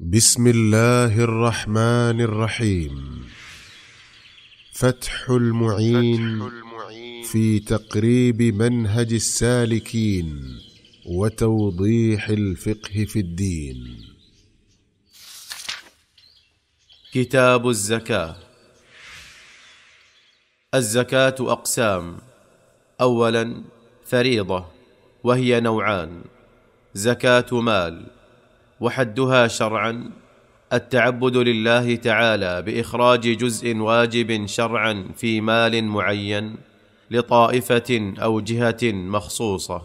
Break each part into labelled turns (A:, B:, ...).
A: بسم الله الرحمن الرحيم فتح المعين, فتح المعين في تقريب منهج السالكين وتوضيح الفقه في الدين
B: كتاب الزكاه الزكاه اقسام اولا فريضه وهي نوعان زكاه مال وحدها شرعا التعبد لله تعالى باخراج جزء واجب شرعا في مال معين لطائفه او جهه مخصوصه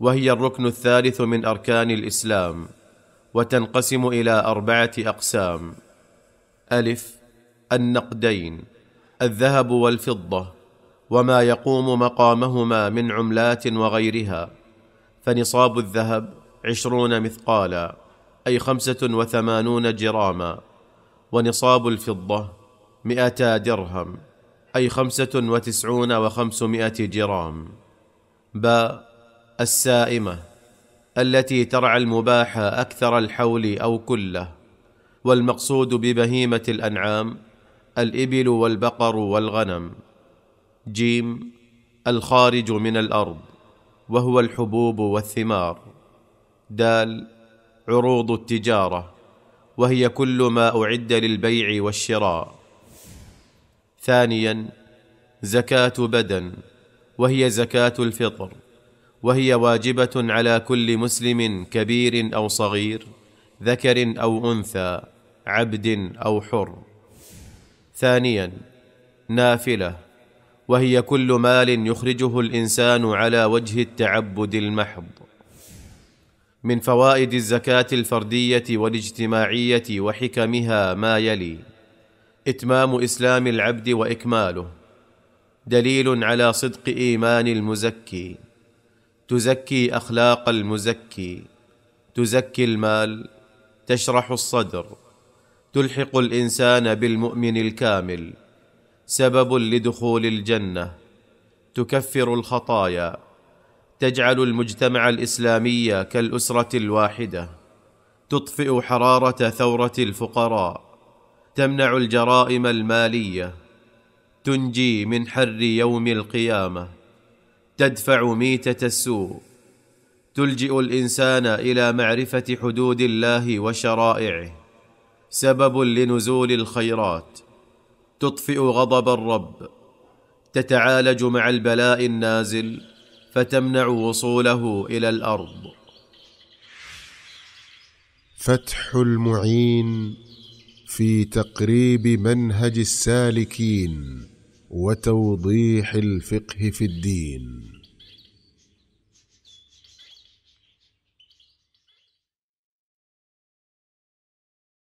B: وهي الركن الثالث من اركان الاسلام وتنقسم الى اربعه اقسام الف النقدين الذهب والفضه وما يقوم مقامهما من عملات وغيرها فنصاب الذهب عشرون مثقالا أي خمسة وثمانون جراما ونصاب الفضة مئتا درهم أي خمسة وتسعون وخمسمائة جرام ب السائمة التي ترعى المباح أكثر الحول أو كله والمقصود ببهيمة الأنعام الإبل والبقر والغنم جيم الخارج من الأرض وهو الحبوب والثمار دال عروض التجاره وهي كل ما اعد للبيع والشراء ثانيا زكاه بدن وهي زكاه الفطر وهي واجبه على كل مسلم كبير او صغير ذكر او انثى عبد او حر ثانيا نافله وهي كل مال يخرجه الانسان على وجه التعبد المحض من فوائد الزكاه الفرديه والاجتماعيه وحكمها ما يلي اتمام اسلام العبد واكماله دليل على صدق ايمان المزكي تزكي اخلاق المزكي تزكي المال تشرح الصدر تلحق الانسان بالمؤمن الكامل سبب لدخول الجنه تكفر الخطايا تجعل المجتمع الاسلامي كالاسره الواحده تطفئ حراره ثوره الفقراء تمنع الجرائم الماليه تنجي من حر يوم القيامه تدفع ميته السوء تلجئ الانسان الى معرفه حدود الله وشرائعه سبب لنزول الخيرات تطفئ غضب الرب تتعالج مع البلاء النازل فتمنع وصوله الى الارض
A: فتح المعين في تقريب منهج السالكين وتوضيح الفقه في الدين